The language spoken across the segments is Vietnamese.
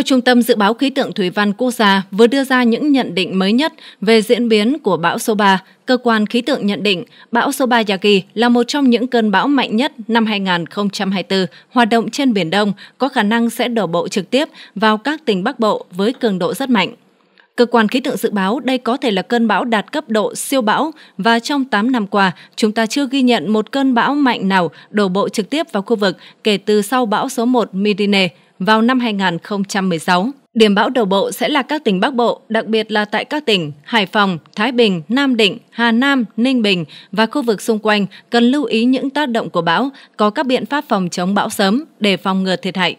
Theo Trung tâm Dự báo Khí tượng Thủy văn Quốc gia vừa đưa ra những nhận định mới nhất về diễn biến của bão số 3, cơ quan khí tượng nhận định bão số 3 Yagi là một trong những cơn bão mạnh nhất năm 2024 hoạt động trên Biển Đông, có khả năng sẽ đổ bộ trực tiếp vào các tỉnh Bắc Bộ với cường độ rất mạnh. Cơ quan khí tượng dự báo đây có thể là cơn bão đạt cấp độ siêu bão và trong 8 năm qua, chúng ta chưa ghi nhận một cơn bão mạnh nào đổ bộ trực tiếp vào khu vực kể từ sau bão số 1 Mirine vào năm 2016. Điểm bão đầu bộ sẽ là các tỉnh Bắc Bộ, đặc biệt là tại các tỉnh Hải Phòng, Thái Bình, Nam Định, Hà Nam, Ninh Bình và khu vực xung quanh cần lưu ý những tác động của bão, có các biện pháp phòng chống bão sớm để phòng ngừa thiệt hại.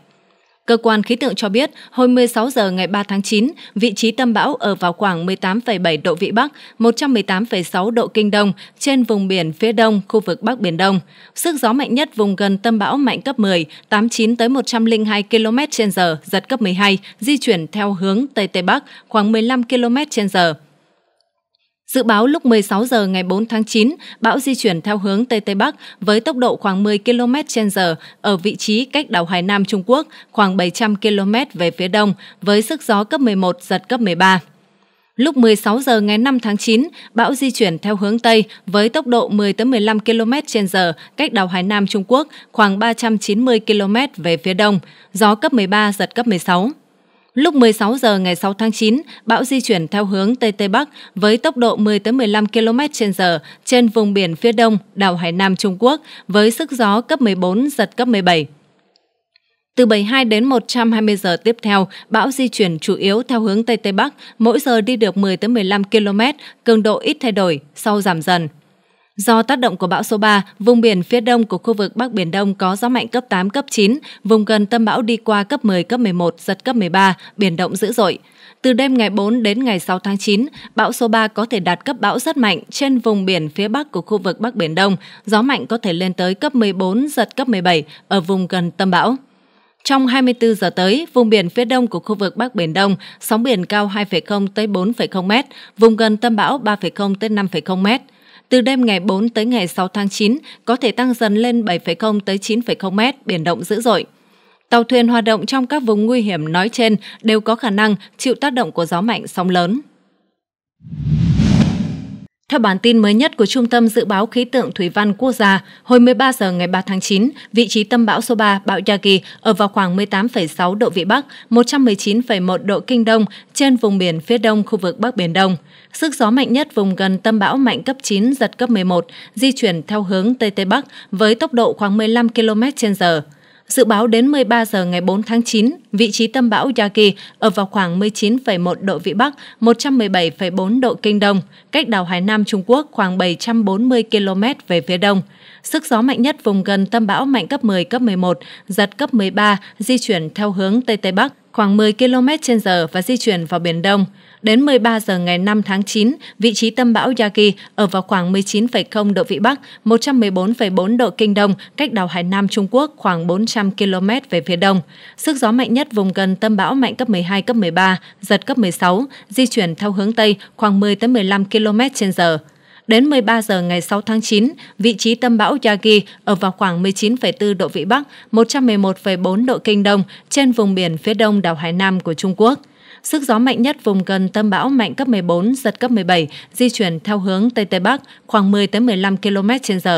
Cơ quan khí tượng cho biết, hồi 16 giờ ngày 3 tháng 9, vị trí tâm bão ở vào khoảng 18,7 độ Vĩ Bắc, 118,6 độ Kinh Đông, trên vùng biển phía đông, khu vực Bắc Biển Đông. Sức gió mạnh nhất vùng gần tâm bão mạnh cấp 10, 89 tới 102 km h giật cấp 12, di chuyển theo hướng Tây Tây Bắc, khoảng 15 km h Dự báo lúc 16 giờ ngày 4 tháng 9, bão di chuyển theo hướng Tây Tây Bắc với tốc độ khoảng 10 km h ở vị trí cách đảo Hải Nam Trung Quốc khoảng 700 km về phía đông với sức gió cấp 11 giật cấp 13. Lúc 16 giờ ngày 5 tháng 9, bão di chuyển theo hướng Tây với tốc độ 10-15 km h cách đảo Hải Nam Trung Quốc khoảng 390 km về phía đông, gió cấp 13 giật cấp 16. Lúc 16 giờ ngày 6 tháng 9, bão di chuyển theo hướng Tây Tây Bắc với tốc độ 10-15 km/h trên vùng biển phía đông đảo Hải Nam Trung Quốc với sức gió cấp 14, giật cấp 17. Từ 72 đến 120 giờ tiếp theo, bão di chuyển chủ yếu theo hướng Tây Tây Bắc, mỗi giờ đi được 10-15 km, cường độ ít thay đổi, sau giảm dần. Do tác động của bão số 3, vùng biển phía đông của khu vực Bắc Biển Đông có gió mạnh cấp 8, cấp 9, vùng gần tâm bão đi qua cấp 10, cấp 11, giật cấp 13, biển động dữ dội. Từ đêm ngày 4 đến ngày 6 tháng 9, bão số 3 có thể đạt cấp bão rất mạnh trên vùng biển phía bắc của khu vực Bắc Biển Đông. Gió mạnh có thể lên tới cấp 14, giật cấp 17 ở vùng gần tâm bão. Trong 24 giờ tới, vùng biển phía đông của khu vực Bắc Biển Đông, sóng biển cao 2,0 tới 4,0 m, vùng gần tâm bão 3,0 tới 5,0 m. Từ đêm ngày 4 tới ngày 6 tháng 9 có thể tăng dần lên 7,0 tới 9,0 m, biển động dữ dội. Tàu thuyền hoạt động trong các vùng nguy hiểm nói trên đều có khả năng chịu tác động của gió mạnh sóng lớn. Theo bản tin mới nhất của Trung tâm Dự báo Khí tượng Thủy văn Quốc gia, hồi 13 giờ ngày 3 tháng 9, vị trí tâm bão số 3, bão Yagi, ở vào khoảng 18,6 độ Vĩ Bắc, 119,1 độ Kinh Đông trên vùng biển phía đông khu vực Bắc Biển Đông. Sức gió mạnh nhất vùng gần tâm bão mạnh cấp 9, giật cấp 11, di chuyển theo hướng Tây Tây Bắc với tốc độ khoảng 15 km trên giờ. Dự báo đến 13 giờ ngày 4 tháng 9, vị trí tâm bão Yagi ở vào khoảng 19,1 độ Vĩ Bắc, 117,4 độ Kinh Đông, cách đảo Hải Nam Trung Quốc khoảng 740 km về phía đông. Sức gió mạnh nhất vùng gần tâm bão mạnh cấp 10, cấp 11, giật cấp 13, di chuyển theo hướng Tây Tây Bắc, khoảng 10 km h và di chuyển vào Biển Đông. Đến 13 giờ ngày 5 tháng 9, vị trí tâm bão Yagi ở vào khoảng 19,0 độ Vĩ Bắc, 114,4 độ Kinh Đông, cách đảo Hải Nam Trung Quốc khoảng 400 km về phía đông. Sức gió mạnh nhất vùng gần tâm bão mạnh cấp 12, cấp 13, giật cấp 16, di chuyển theo hướng Tây khoảng 10-15 km h Đến 13 giờ ngày 6 tháng 9, vị trí tâm bão Yagi ở vào khoảng 19,4 độ Vĩ Bắc, 111,4 độ Kinh Đông trên vùng biển phía đông đảo Hải Nam của Trung Quốc. Sức gió mạnh nhất vùng gần tâm bão mạnh cấp 14, giật cấp 17, di chuyển theo hướng Tây Tây Bắc khoảng 10-15 km h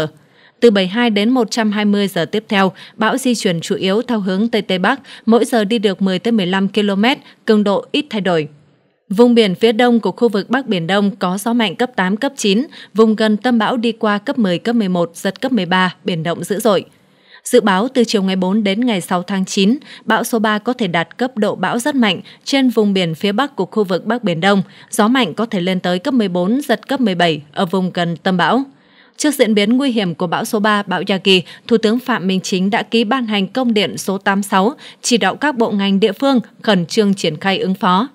từ 72 đến 120 giờ tiếp theo, bão di chuyển chủ yếu theo hướng Tây Tây Bắc, mỗi giờ đi được 10-15 km, cường độ ít thay đổi. Vùng biển phía đông của khu vực Bắc Biển Đông có gió mạnh cấp 8, cấp 9, vùng gần tâm bão đi qua cấp 10, cấp 11, giật cấp 13, biển động dữ dội. Dự báo từ chiều ngày 4 đến ngày 6 tháng 9, bão số 3 có thể đạt cấp độ bão rất mạnh trên vùng biển phía bắc của khu vực Bắc Biển Đông. Gió mạnh có thể lên tới cấp 14, giật cấp 17 ở vùng gần tâm bão. Trước diễn biến nguy hiểm của bão số 3, bão Yagi, Thủ tướng Phạm Minh Chính đã ký ban hành công điện số 86, chỉ đạo các bộ ngành địa phương khẩn trương triển khai ứng phó.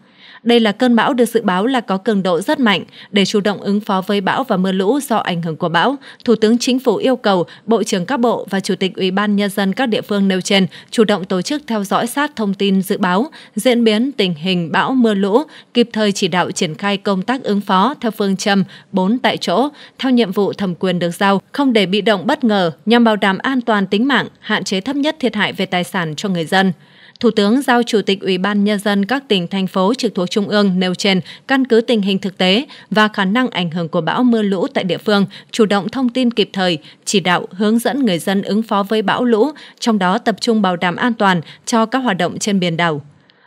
Đây là cơn bão được dự báo là có cường độ rất mạnh. Để chủ động ứng phó với bão và mưa lũ do ảnh hưởng của bão, Thủ tướng Chính phủ yêu cầu Bộ trưởng các bộ và Chủ tịch Ủy ban Nhân dân các địa phương nêu trên chủ động tổ chức theo dõi sát thông tin dự báo, diễn biến tình hình bão mưa lũ, kịp thời chỉ đạo triển khai công tác ứng phó theo phương châm 4 tại chỗ, theo nhiệm vụ thẩm quyền được giao, không để bị động bất ngờ nhằm bảo đảm an toàn tính mạng, hạn chế thấp nhất thiệt hại về tài sản cho người dân. Thủ tướng giao Chủ tịch Ủy ban Nhân dân các tỉnh, thành phố trực thuộc Trung ương nêu trên căn cứ tình hình thực tế và khả năng ảnh hưởng của bão mưa lũ tại địa phương, chủ động thông tin kịp thời, chỉ đạo hướng dẫn người dân ứng phó với bão lũ, trong đó tập trung bảo đảm an toàn cho các hoạt động trên biển đảo.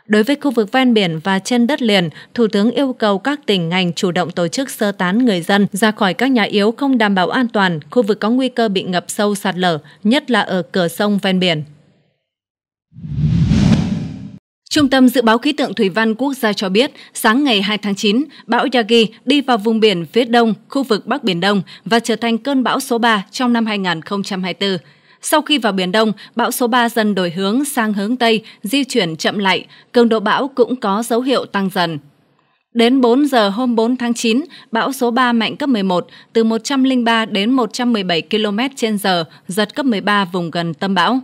Đối với khu vực ven biển và trên đất liền, Thủ tướng yêu cầu các tỉnh ngành chủ động tổ chức sơ tán người dân ra khỏi các nhà yếu không đảm bảo an toàn, khu vực có nguy cơ bị ngập sâu sạt lở, nhất là ở cửa sông ven biển. Trung tâm Dự báo Khí tượng Thủy văn Quốc gia cho biết, sáng ngày 2 tháng 9, bão Yagi đi vào vùng biển phía đông, khu vực Bắc Biển Đông và trở thành cơn bão số 3 trong năm 2024. Sau khi vào Biển Đông, bão số 3 dần đổi hướng sang hướng Tây, di chuyển chậm lại, cường độ bão cũng có dấu hiệu tăng dần. Đến 4 giờ hôm 4 tháng 9, bão số 3 mạnh cấp 11, từ 103 đến 117 km/h, giật cấp 13 vùng gần tâm bão.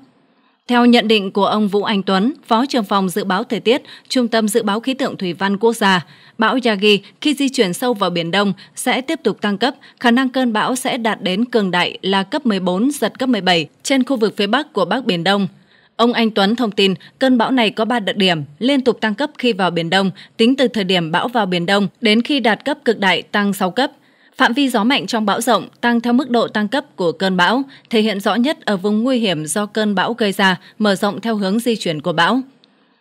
Theo nhận định của ông Vũ Anh Tuấn, Phó trưởng phòng dự báo thời tiết, Trung tâm dự báo khí tượng thủy văn quốc gia, bão Yagi khi di chuyển sâu vào biển Đông sẽ tiếp tục tăng cấp, khả năng cơn bão sẽ đạt đến cường đại là cấp 14 giật cấp 17 trên khu vực phía Bắc của Bắc Biển Đông. Ông Anh Tuấn thông tin cơn bão này có 3 đặc điểm, liên tục tăng cấp khi vào Biển Đông, tính từ thời điểm bão vào Biển Đông đến khi đạt cấp cực đại tăng 6 cấp – Phạm vi gió mạnh trong bão rộng tăng theo mức độ tăng cấp của cơn bão, thể hiện rõ nhất ở vùng nguy hiểm do cơn bão gây ra, mở rộng theo hướng di chuyển của bão.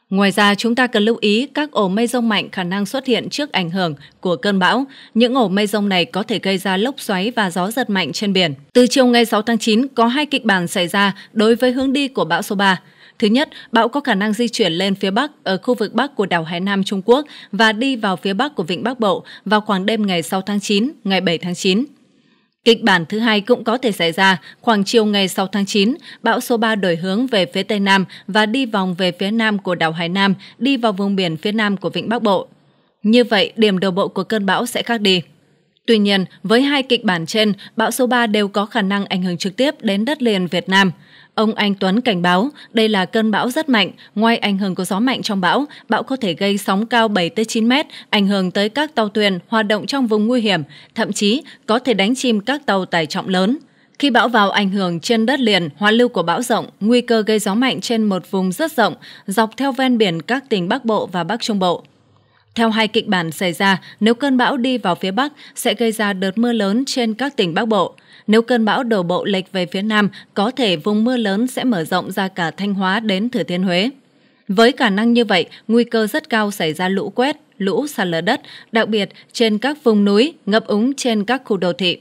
Ngoài ra, chúng ta cần lưu ý các ổ mây rông mạnh khả năng xuất hiện trước ảnh hưởng của cơn bão. Những ổ mây rông này có thể gây ra lốc xoáy và gió giật mạnh trên biển. Từ chiều ngày 6 tháng 9, có hai kịch bản xảy ra đối với hướng đi của bão số 3. Thứ nhất, bão có khả năng di chuyển lên phía Bắc ở khu vực Bắc của đảo Hải Nam Trung Quốc và đi vào phía Bắc của Vịnh Bắc Bộ vào khoảng đêm ngày 6 tháng 9, ngày 7 tháng 9. Kịch bản thứ hai cũng có thể xảy ra khoảng chiều ngày 6 tháng 9, bão số 3 đổi hướng về phía Tây Nam và đi vòng về phía Nam của đảo Hải Nam, đi vào vùng biển phía Nam của Vịnh Bắc Bộ. Như vậy, điểm đầu bộ của cơn bão sẽ khác đi. Tuy nhiên, với hai kịch bản trên, bão số 3 đều có khả năng ảnh hưởng trực tiếp đến đất liền Việt Nam. Ông Anh Tuấn cảnh báo đây là cơn bão rất mạnh, ngoài ảnh hưởng của gió mạnh trong bão, bão có thể gây sóng cao 7-9 mét, ảnh hưởng tới các tàu thuyền hoạt động trong vùng nguy hiểm, thậm chí có thể đánh chìm các tàu tải trọng lớn. Khi bão vào ảnh hưởng trên đất liền, hóa lưu của bão rộng, nguy cơ gây gió mạnh trên một vùng rất rộng, dọc theo ven biển các tỉnh Bắc Bộ và Bắc Trung Bộ. Theo hai kịch bản xảy ra, nếu cơn bão đi vào phía Bắc sẽ gây ra đợt mưa lớn trên các tỉnh Bắc Bộ. Nếu cơn bão đổ bộ lệch về phía Nam, có thể vùng mưa lớn sẽ mở rộng ra cả Thanh Hóa đến Thừa Thiên Huế. Với khả năng như vậy, nguy cơ rất cao xảy ra lũ quét, lũ sạt lở đất, đặc biệt trên các vùng núi, ngập úng trên các khu đô thị.